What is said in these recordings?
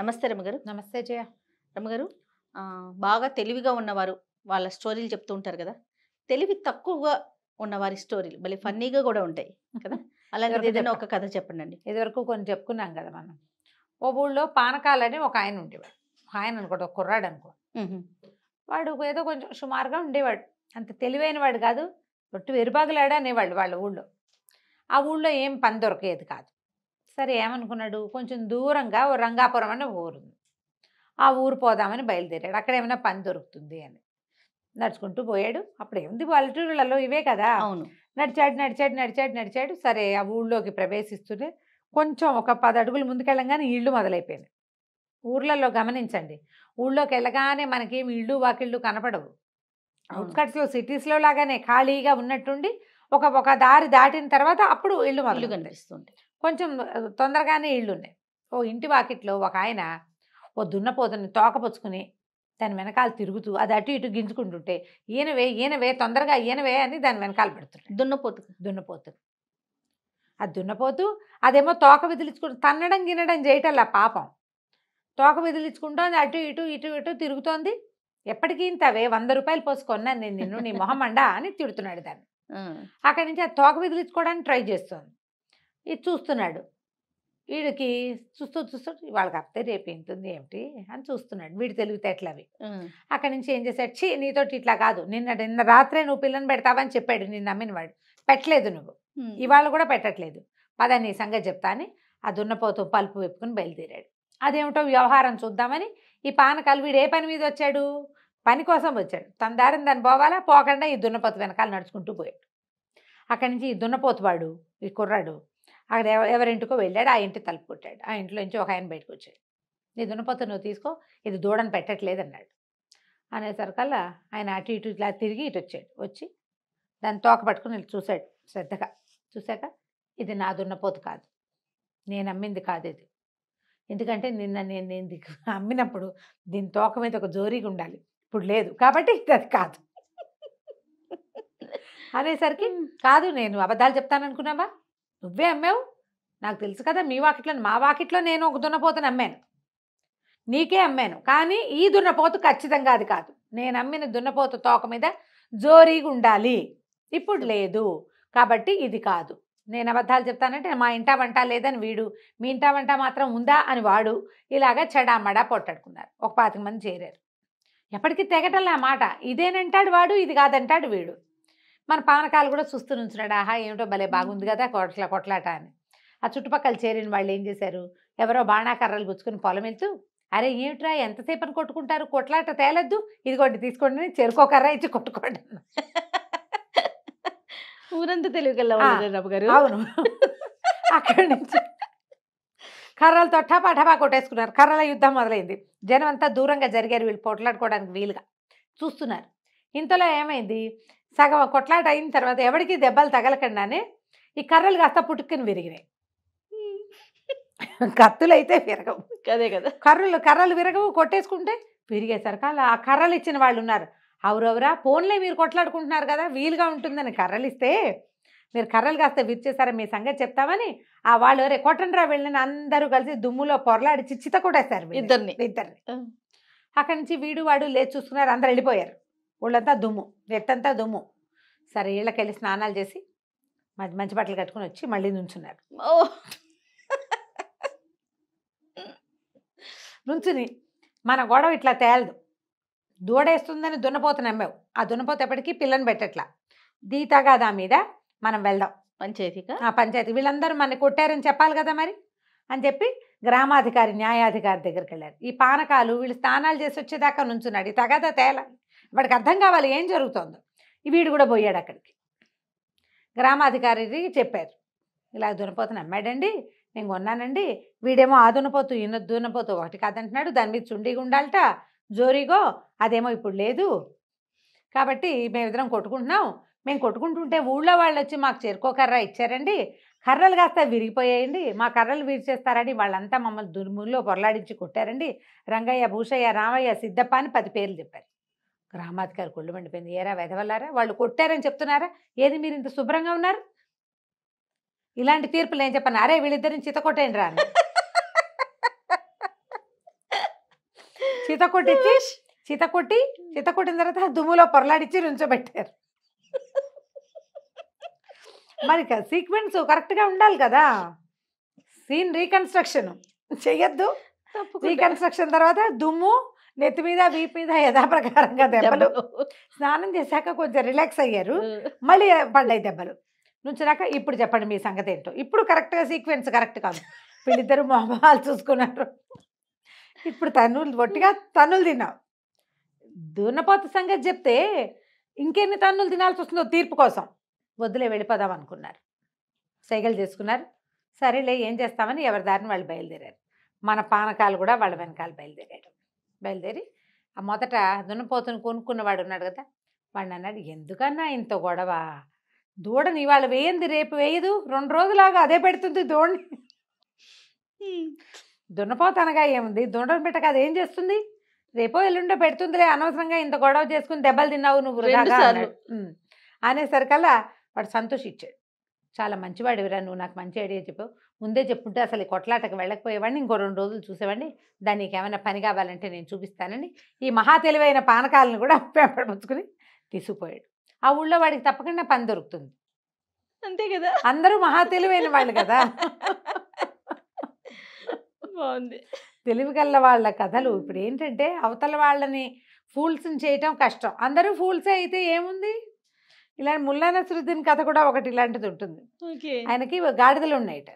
నమస్తే రమ్మగారు నమస్తే జయ రమ్మగారు బాగా తెలివిగా ఉన్నవారు వాళ్ళ స్టోరీలు చెప్తూ ఉంటారు కదా తెలివి తక్కువగా ఉన్నవారి స్టోరీలు మళ్ళీ ఫన్నీగా కూడా ఉంటాయి కదా అలాగే ఏదైనా ఒక కథ చెప్పండి ఇదివరకు కొన్ని చెప్పుకున్నాం కదా మనం ఓ ఊళ్ళో పానకాలని ఒక ఆయన ఉండేవాడు ఆయన అనుకోడు ఒక కుర్రాడు అనుకో వాడు ఏదో కొంచెం సుమారుగా ఉండేవాడు అంత తెలివైన వాడు కాదు రొట్టు వెరుబాగులాడా అనేవాళ్ళు వాళ్ళ ఊళ్ళో ఆ ఊళ్ళో ఏం పని దొరకేది కాదు సరే ఏమనుకున్నాడు కొంచెం దూరంగా ఓ రంగాపురం అనే ఊరు ఆ ఊరు పోదామని బయలుదేరాడు అక్కడ ఏమైనా పని దొరుకుతుంది అని నడుచుకుంటూ పోయాడు అప్పుడు ఏముంది పల్లెటూళ్ళలో ఇవే కదా అవును నడిచాడు నడిచాడు నడిచాడు నడిచాడు సరే ఆ ఊళ్ళోకి ప్రవేశిస్తూనే కొంచెం ఒక పది అడుగులు ముందుకెళ్ళంగానే ఇళ్ళు మొదలైపోయినాయి ఊర్లలో గమనించండి ఊళ్ళోకి వెళ్ళగానే మనకేం ఇళ్ళు వాకిళ్ళు కనపడవు అవుట్కట్స్లో సిటీస్లో లాగానే ఖాళీగా ఉన్నట్టుండి ఒక ఒక దారి దాటిన తర్వాత అప్పుడు ఇళ్ళు మొదలు కనిపిస్తుంటాయి కొంచెం తొందరగానే ఇళ్ళు ఉన్నాయి ఓ ఇంటి వాకిట్లో ఒక ఆయన ఓ దున్నపోతని తోకపుచ్చుకుని దాని వెనకాల తిరుగుతూ అది అటు ఇటు గింజుకుంటుంటే ఈయనవే ఈయనవే తొందరగా ఈయనవే అని దాని వెనకాల పెడుతుంది దున్నపోతు దున్నపోతు అది దున్నపోతు అదేమో తోక విదిలించుకుంటు తన్నడం గినడం చేయటల్లా పాపం తోక విదిలించుకుంటోంది అటు ఇటు ఇటు ఇటు తిరుగుతోంది ఎప్పటికీ ఇంతవే వంద రూపాయలు పోసుకున్నాను నేను నిన్ను నీ మొహమండా అని తిడుతున్నాడు దాన్ని అక్కడి నుంచి ఆ తోక విదిలించుకోవడానికి ట్రై చేస్తుంది ఇది చూస్తున్నాడు వీడికి చూస్తూ చూస్తూ వాళ్ళకి అప్తే రేపు ఏంటుంది ఏమిటి అని చూస్తున్నాడు వీడి తెలివితేటలు అవి అక్కడి నుంచి ఏం చేశాడు చీ నీతోటి ఇట్లా కాదు నిన్న నిన్న రాత్రే నువ్వు పిల్లని పెడతావని చెప్పాడు నిన్న నమ్మిన వాడు పెట్టలేదు నువ్వు ఇవాళ కూడా పెట్టట్లేదు పద నీ సంగతి చెప్తా అని ఆ దున్నపోతూ పలుపు వెప్పుకుని బయలుదేరాడు అదేమిటో వ్యవహారం చూద్దామని ఈ పానకాలు వీడు ఏ పని మీద వచ్చాడు పని కోసం వచ్చాడు తన దారిని దాన్ని పోవాలా పోకుండా ఈ దున్నపోతు వెనకాల నడుచుకుంటూ పోయాడు అక్కడి నుంచి ఈ దున్నపోతువాడు ఈ కుర్రాడు అక్కడ ఎవరింటికో వెళ్ళాడు ఆ ఇంటి తలుపు కొట్టాడు ఆ ఇంట్లో నుంచి ఒక ఆయన బయటకు వచ్చాడు నీ దున్నపోతు నువ్వు తీసుకో ఇది దూడని పెట్టట్లేదు అన్నాడు అనేసరికల్లా ఆయన అటు ఇటు ఇట్లా తిరిగి ఇటు వచ్చాడు వచ్చి దాన్ని తోక పట్టుకుని చూశాడు శ్రద్ధగా చూశాక ఇది నా దున్నపోతు కాదు నేను అమ్మింది కాదు ఇది ఎందుకంటే నిన్న నేను నేను అమ్మినప్పుడు దీని తోక మీద ఒక జోరీగా ఉండాలి ఇప్పుడు లేదు కాబట్టి అది కాదు అనేసరికి కాదు నేను అబద్ధాలు చెప్తాను అనుకున్నావా నువ్వే అమ్మావు నాకు తెలుసు కదా మీ వాకిట్లో మా వాకిట్లో నేను ఒక దున్నపోతుని అమ్మాను నీకే అమ్మాను కానీ ఈ దున్నపోతు ఖచ్చితంగా అది కాదు నేను అమ్మిన దున్నపోతు తోక మీద జోరీగా ఉండాలి ఇప్పుడు లేదు కాబట్టి ఇది కాదు నేను అబద్ధాలు చెప్తానంటే మా ఇంటా వంట లేదని వీడు మీ ఇంటా వంట మాత్రం ఉందా అని వాడు ఇలాగా చెడామడా పొట్టాడుకున్నారు ఒక పాతిక మంది చేరారు ఎప్పటికీ తెగటల్లా మాట ఇదేనంటాడు వాడు ఇది కాదంటాడు వీడు మన పానకాలు కూడా చూస్తూ నుంచున్నాడు ఆహా ఏమిటో భలే బాగుంది కదా కొట్ల కొట్లాట అని ఆ చుట్టుపక్కల చేరిన వాళ్ళు ఏం చేశారు ఎవరో బాణాకర్రలు గుచ్చుకుని పొలం వెళ్తూ అరే ఏమిట్రా ఎంతసేపని కొట్టుకుంటారు కొట్లాట తేలద్దు ఇదిగోండి తీసుకోండి చెరుకోకర్రా ఇచ్చి కొట్టుకోండి ఊరంత తెలుగుకెళ్ళా గారు అవును అక్కడి నుంచి కర్రలతో తొట్టా టపా కొట్టేసుకున్నారు కర్రల యుద్ధం మొదలైంది జనం అంతా దూరంగా జరిగారు వీళ్ళు పొట్లాడుకోవడానికి వీలుగా చూస్తున్నారు ఇంతలో ఏమైంది సగం కొట్లాట అయిన తర్వాత ఎవరికి దెబ్బలు తగలకుండానే ఈ కర్రలు కాస్త పుట్టుకుని విరిగినాయి కత్తులు అయితే విరగవు అదే కదా కర్రలు కర్రలు విరగవు కొట్టేసుకుంటే పెరిగేసారు కాదు ఆ కర్రలు ఇచ్చిన వాళ్ళు ఉన్నారు అవురవురా ఫోన్లే మీరు కొట్లాడుకుంటున్నారు కదా వీలుగా ఉంటుందని కర్రలు ఇస్తే మీరు కర్రలు కాస్త విరిచేసారా మీ సంగతి చెప్తామని ఆ వాళ్ళు రే కొట్టండ్రా వెళ్ళిన అందరూ కలిసి దుమ్ములో పొరలాడి చిచ్చిత కొట్టేస్తారు ఇద్దరిని ఇద్దరిని అక్కడి నుంచి వీడు వాడు లేచి చూసుకున్నారు అందరు వెళ్ళిపోయారు ఊళ్ళంతా దుమ్ము నెత్తంతా దుమ్ము సరే ఇళ్ళకెళ్ళి స్నానాలు చేసి మంచి మంచి బట్టలు కట్టుకుని వచ్చి మళ్ళీ నుంచున్నారు నుంచుని మన గొడవ ఇట్లా తేలదు దూడేస్తుందని దున్నపోతు నమ్మావు ఆ దున్నపోత ఎప్పటికీ పిల్లని పెట్టట్లా దీతగాదా మీద మనం వెళ్దాం పంచాయతీగా ఆ పంచాయతీ వీళ్ళందరూ మన కొట్టారని చెప్పాలి కదా మరి అని చెప్పి గ్రామాధికారి న్యాయాధికారి దగ్గరికి వెళ్ళారు ఈ పానకాలు వీళ్ళు స్నానాలు చేసి వచ్చేదాకా నుంచున్నాడు ఈ తగాదా తేలాలి వాడికి అర్థం కావాలి ఏం జరుగుతుందో వీడు కూడా పోయాడు అక్కడికి గ్రామాధికారికి చెప్పారు ఇలా దున్నపోతుని అమ్మాడండి నేను కొన్నానండి వీడేమో ఆ దున్నపోతూ ఈయన దున్నపోతూ ఒకటి కాదంటున్నాడు దాని మీద చుండిగా ఉండాలట జోరిగో అదేమో ఇప్పుడు లేదు కాబట్టి మేమిద్దరం కొట్టుకుంటున్నాం మేము కొట్టుకుంటుంటే ఊళ్ళో వాళ్ళు వచ్చి మాకు చేరుకో కర్ర ఇచ్చారండి కర్రలు కాస్త విరిగిపోయాయండి మా కర్రలు విరిచేస్తారని వాళ్ళంతా మమ్మల్ని దుర్ముల్లో పొరలాడించి కొట్టారండి రంగయ్య భూషయ్య రామయ్య సిద్ధప్ప అని పది పేర్లు చెప్పారు రామాధి గారు కొళ్ళు మండిపోయింది ఏరా వెధవల్లారా వాళ్ళు కొట్టారని చెప్తున్నారా ఏది మీరు ఇంత శుభ్రంగా ఉన్నారు ఇలాంటి తీర్పులు ఏం చెప్పను అరే వీళ్ళిద్దరిని చితకొట్టేయండి రా చితకొట్టించి చితకొట్టి చితకొట్టిన తర్వాత దుమ్ములో పొరలాడిచ్చి నుంచోబెట్టారు మరి సీక్వెన్స్ కరెక్ట్గా ఉండాలి కదా సీన్ రీకన్స్ట్రక్షన్ చెయ్యొద్దు రీకన్స్ట్రక్షన్ తర్వాత దుమ్ము నెత్తి మీద వీపు మీద యథాప్రకారంగా దెబ్బలు స్నానం చేశాక కొంచెం రిలాక్స్ అయ్యారు మళ్ళీ పడ్డాయి దెబ్బలు నుంచినాక ఇప్పుడు చెప్పండి మీ సంగతి ఏంటో ఇప్పుడు కరెక్ట్గా సీక్వెన్స్ కరెక్ట్ కాదు వీళ్ళిద్దరు మొహాలు చూసుకున్నారు ఇప్పుడు తన్నులు ఒట్టిగా తన్నులు తిన్నావు దున్నపోత సంగతి చెప్తే ఇంకెన్ని తన్నులు తినాల్సి వస్తుందో తీర్పు కోసం వద్దులే వెళ్ళిపోదాం అనుకున్నారు సైకిల్ చేసుకున్నారు సరేలే ఏం చేస్తామని ఎవరి దారిని వాళ్ళు బయలుదేరారు మన పానకాలు కూడా వాళ్ళ వెనకాల బయలుదేరాడు బయలుదేరి ఆ మొదట దున్నపోతును కొనుక్కున్నవాడు ఉన్నాడు కదా వాడిని అన్నాడు ఎందుకన్నా ఇంత గొడవ దూడని ఇవాళ వేయంది రేపు వేయదు రెండు రోజులాగా అదే పెడుతుంది దూడని దున్నపోతనగా ఏముంది దుండని పెట్టక అది ఏం చేస్తుంది రేపో ఎల్లుండో పెడుతుందిలే అనవసరంగా ఇంత గొడవ చేసుకుని దెబ్బలు తిన్నావు నువ్వు అనేసరికల్లా వాడు సంతోషించాడు చాలా మంచివాడివిరా నువ్వు నాకు మంచి ఐడియా చెప్పు ముందే చెప్పుంటే అసలు కొట్లాటకు వెళ్ళకపోయేవాడిని ఇంకో రెండు రోజులు చూసేవాడిని దానికి ఏమైనా పని కావాలంటే నేను చూపిస్తానని ఈ మహా తెలివైన పానకాలను కూడా పెంపడముచ్చుకుని తీసుకుపోయాడు ఆ ఊళ్ళో వాడికి తప్పకుండా పని దొరుకుతుంది అంతే కదా అందరూ మహా తెలివైన వాళ్ళు కదా బాగుంది తెలివి తెలివిగల్ల వాళ్ళ కథలు ఇప్పుడు ఏంటంటే అవతల వాళ్ళని ఫూల్స్ని చేయటం కష్టం అందరూ ఫూల్సే అయితే ఏముంది ఇలాంటి ముల్లా నసరుద్దీన్ కథ కూడా ఒకటి ఇలాంటిది ఉంటుంది ఆయనకి గాడిదలు ఉన్నాయట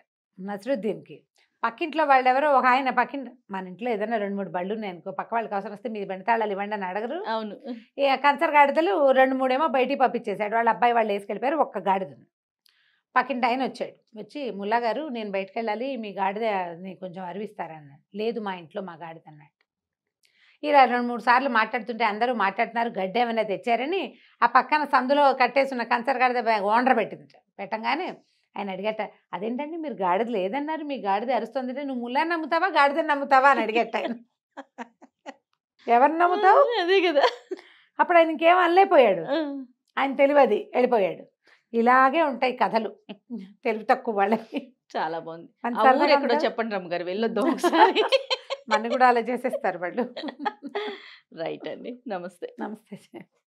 నసరుద్దీన్కి పక్కింట్లో వాళ్ళు ఎవరో ఒక ఆయన పక్కింటి మన ఇంట్లో ఏదైనా రెండు మూడు బళ్ళు ఉన్నాయి అనుకో పక్క వాళ్ళకి అవసరం వస్తే మీరు బండి ఇవ్వండి అని అడగరు అవును ఏ కంచర్ గాడిదలు రెండు మూడేమో బయటికి పంపించేశాడు వాళ్ళ అబ్బాయి వాళ్ళు వేసుకెళ్ళిపోయారు ఒక్క గాడిదను పక్కింటి ఆయన వచ్చాడు వచ్చి ముల్లా గారు నేను బయటకు వెళ్ళాలి మీ గాడిద కొంచెం అరివిస్తారన్నాడు లేదు మా ఇంట్లో మా గాడిద అన్నాడు ఇలా రెండు మూడు సార్లు మాట్లాడుతుంటే అందరూ మాట్లాడుతున్నారు గడ్డ ఏమైనా తెచ్చారని ఆ పక్కన సందులో కట్టేసిన కంచర్ గాడిద ఓనర్ పెట్టింది పెట్టంగానే ఆయన అడిగట అదేంటండి మీరు గాడిద లేదన్నారు మీ గాడిద అరుస్తుంది నువ్వు ముల్లా నమ్ముతావా గాడిద నమ్ముతావా అని అడిగట ఆయన నమ్ముతావు అదే కదా అప్పుడు ఆయన ఇంకేం అనలేపోయాడు ఆయన తెలివది వెళ్ళిపోయాడు ఇలాగే ఉంటాయి కథలు తెలివి తక్కువ వాళ్ళకి చాలా బాగుంది ఎక్కడో చెప్పండి రమ్మగారు వెళ్ళొద్దు ఒకసారి మన కూడా అలా చేసేస్తారు వాళ్ళు రైట్ అండి నమస్తే నమస్తే